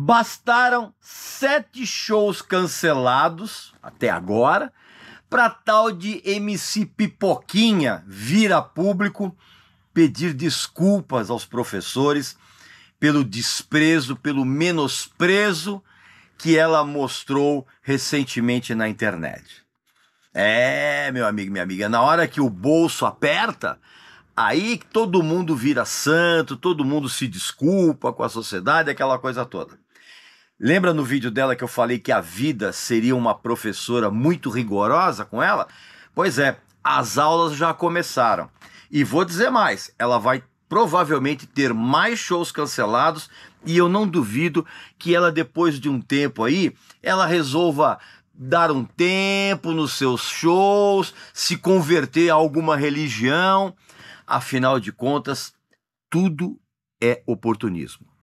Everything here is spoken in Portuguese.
Bastaram sete shows cancelados até agora para tal de MC Pipoquinha vir a público pedir desculpas aos professores pelo desprezo, pelo menosprezo que ela mostrou recentemente na internet. É, meu amigo, minha amiga, na hora que o bolso aperta, Aí todo mundo vira santo, todo mundo se desculpa com a sociedade, aquela coisa toda. Lembra no vídeo dela que eu falei que a vida seria uma professora muito rigorosa com ela? Pois é, as aulas já começaram. E vou dizer mais, ela vai provavelmente ter mais shows cancelados e eu não duvido que ela depois de um tempo aí, ela resolva dar um tempo nos seus shows, se converter a alguma religião. Afinal de contas, tudo é oportunismo.